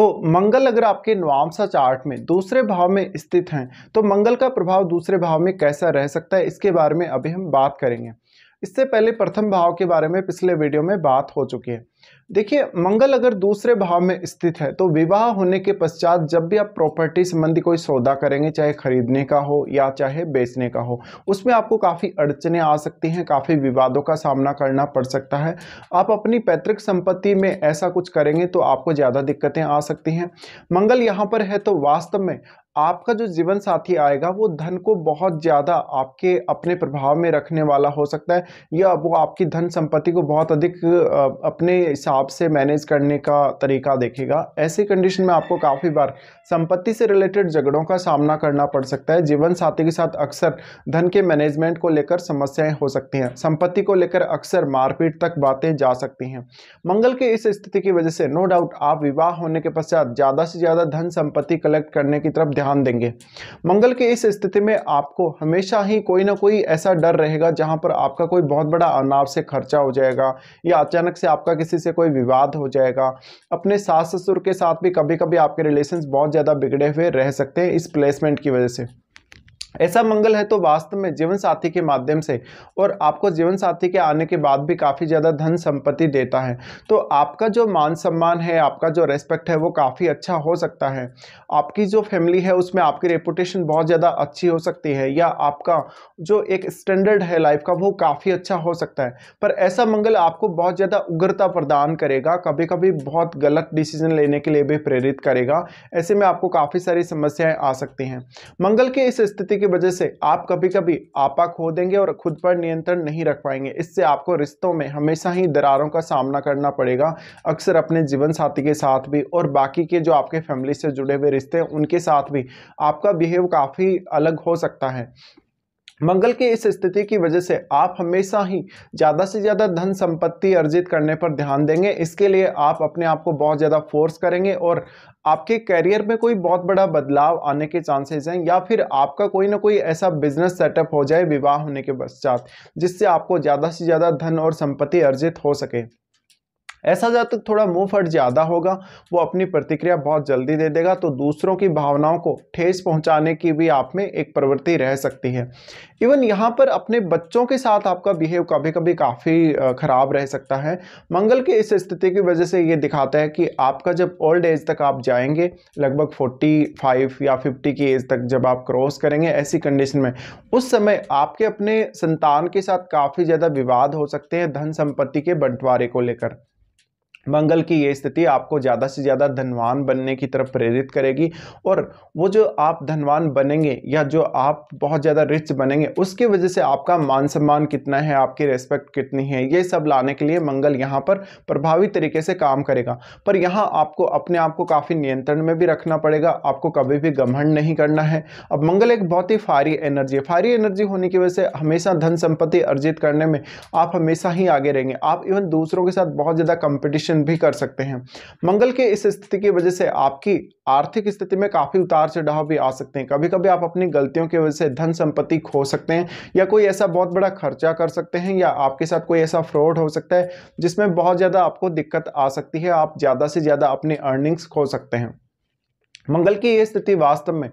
तो मंगल अगर आपके नवामसा चार्ट में दूसरे भाव में स्थित हैं तो मंगल का प्रभाव दूसरे भाव में कैसा रह सकता है इसके बारे में अभी हम बात करेंगे इससे पहले प्रथम भाव के बारे में पिछले वीडियो में बात हो चुकी है देखिए मंगल अगर दूसरे भाव में स्थित है तो विवाह होने के पश्चात जब भी आप प्रॉपर्टी संबंधी कोई सौदा करेंगे चाहे खरीदने का हो या चाहे बेचने का हो उसमें आपको काफ़ी अड़चने आ सकती हैं काफ़ी विवादों का सामना करना पड़ सकता है आप अपनी पैतृक संपत्ति में ऐसा कुछ करेंगे तो आपको ज़्यादा दिक्कतें आ सकती हैं मंगल यहाँ पर है तो वास्तव में आपका जो जीवन साथी आएगा वो धन को बहुत ज़्यादा आपके अपने प्रभाव में रखने वाला हो सकता है या वो आपकी धन संपत्ति को बहुत अधिक अपने हिसाब से मैनेज करने का तरीका देखेगा ऐसी कंडीशन में आपको काफ़ी बार संपत्ति से रिलेटेड झगड़ों का सामना करना पड़ सकता है जीवन साथी के साथ अक्सर धन के मैनेजमेंट को लेकर समस्याएं हो सकती हैं संपत्ति को लेकर अक्सर मारपीट तक बातें जा सकती हैं मंगल के इस स्थिति की वजह से नो डाउट आप विवाह होने के पश्चात ज़्यादा से ज़्यादा धन संपत्ति कलेक्ट करने की तरफ ध्यान ध्यान देंगे मंगल के इस स्थिति में आपको हमेशा ही कोई ना कोई ऐसा डर रहेगा जहां पर आपका कोई बहुत बड़ा अनाव से खर्चा हो जाएगा या अचानक से आपका किसी से कोई विवाद हो जाएगा अपने सास ससुर के साथ भी कभी कभी आपके रिलेशन बहुत ज़्यादा बिगड़े हुए रह सकते हैं इस प्लेसमेंट की वजह से ऐसा मंगल है तो वास्तव में जीवन साथी के माध्यम से और आपको जीवन साथी के आने के बाद भी काफ़ी ज़्यादा धन संपत्ति देता है तो आपका जो मान सम्मान है आपका जो रेस्पेक्ट है वो काफ़ी अच्छा हो सकता है आपकी जो फैमिली है उसमें आपकी रेपुटेशन बहुत ज़्यादा अच्छी हो सकती है या आपका जो एक स्टैंडर्ड है लाइफ का वो काफ़ी अच्छा हो सकता है पर ऐसा मंगल आपको बहुत ज़्यादा उग्रता प्रदान करेगा कभी कभी बहुत गलत डिसीजन लेने के लिए भी प्रेरित करेगा ऐसे में आपको काफ़ी सारी समस्याएँ आ सकती हैं मंगल के इस स्थिति की वजह से आप कभी कभी आपा खो देंगे और खुद पर नियंत्रण नहीं रख पाएंगे इससे आपको रिश्तों में हमेशा ही दरारों का सामना करना पड़ेगा अक्सर अपने जीवन साथी के साथ भी और बाकी के जो आपके फैमिली से जुड़े हुए रिश्ते हैं उनके साथ भी आपका बिहेव काफ़ी अलग हो सकता है मंगल की इस स्थिति की वजह से आप हमेशा ही ज़्यादा से ज़्यादा धन संपत्ति अर्जित करने पर ध्यान देंगे इसके लिए आप अपने आप को बहुत ज़्यादा फोर्स करेंगे और आपके करियर में कोई बहुत बड़ा बदलाव आने के चांसेस हैं या फिर आपका कोई ना कोई ऐसा बिजनेस सेटअप हो जाए विवाह होने के पश्चात जिससे आपको ज़्यादा से ज़्यादा धन और संपत्ति अर्जित हो सके ऐसा जातक थोड़ा मुंह फट ज़्यादा होगा वो अपनी प्रतिक्रिया बहुत जल्दी दे देगा तो दूसरों की भावनाओं को ठेस पहुंचाने की भी आप में एक प्रवृत्ति रह सकती है इवन यहाँ पर अपने बच्चों के साथ आपका बिहेव कभी कभी काफ़ी ख़राब रह सकता है मंगल के इस स्थिति की वजह से ये दिखाता है कि आपका जब ओल्ड एज तक आप जाएंगे लगभग फोर्टी फाइव या फिफ्टी की एज तक जब आप क्रॉस करेंगे ऐसी कंडीशन में उस समय आपके अपने संतान के साथ काफ़ी ज़्यादा विवाद हो सकते हैं धन संपत्ति के बंटवारे को लेकर मंगल की ये स्थिति आपको ज़्यादा से ज़्यादा धनवान बनने की तरफ प्रेरित करेगी और वो जो आप धनवान बनेंगे या जो आप बहुत ज़्यादा रिच बनेंगे उसकी वजह से आपका मान सम्मान कितना है आपकी रेस्पेक्ट कितनी है ये सब लाने के लिए मंगल यहाँ पर प्रभावी तरीके से काम करेगा पर यहाँ आपको अपने आप को काफ़ी नियंत्रण में भी रखना पड़ेगा आपको कभी भी गमहण नहीं करना है अब मंगल एक बहुत ही फारी एनर्जी है फारी एनर्जी होने की वजह से हमेशा धन संपत्ति अर्जित करने में आप हमेशा ही आगे रहेंगे आप इवन दूसरों के साथ बहुत ज़्यादा कंपटिशन विश्लेषण भी कर सकते हैं मंगल के इस स्थिति की वजह से आपकी आर्थिक स्थिति में काफ़ी उतार चढ़ाव भी आ सकते हैं कभी कभी आप अपनी गलतियों की वजह से धन संपत्ति खो सकते हैं या कोई ऐसा बहुत बड़ा खर्चा कर सकते हैं या आपके साथ कोई ऐसा फ्रॉड हो सकता है जिसमें बहुत ज़्यादा आपको दिक्कत आ सकती है आप ज़्यादा से ज़्यादा अपनी अर्निंग्स खो सकते हैं मंगल की यह स्थिति वास्तव में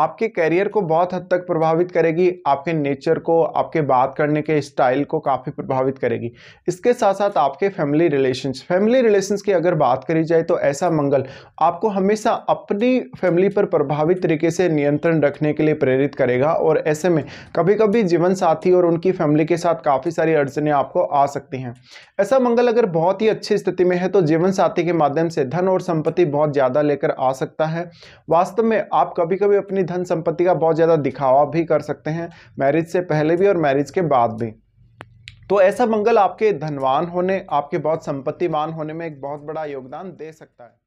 आपके कैरियर को बहुत हद तक प्रभावित करेगी आपके नेचर को आपके बात करने के स्टाइल को काफ़ी प्रभावित करेगी इसके साथ साथ आपके फैमिली रिलेशंस फैमिली रिलेशंस की अगर बात करी जाए तो ऐसा मंगल आपको हमेशा अपनी फैमिली पर प्रभावित तरीके से नियंत्रण रखने के लिए प्रेरित करेगा और ऐसे में कभी कभी जीवन साथी और उनकी फैमिली के साथ काफ़ी सारी अड़चने आपको आ सकती हैं ऐसा मंगल अगर बहुत ही अच्छी स्थिति में है तो जीवन साथी के माध्यम से धन और संपत्ति बहुत ज़्यादा लेकर आ सकता है वास्तव में आप कभी कभी अपनी धन संपत्ति का बहुत ज़्यादा दिखावा भी कर सकते हैं मैरिज से पहले भी और मैरिज के बाद भी तो ऐसा मंगल आपके धनवान होने आपके बहुत संपत्तिवान होने में एक बहुत बड़ा योगदान दे सकता है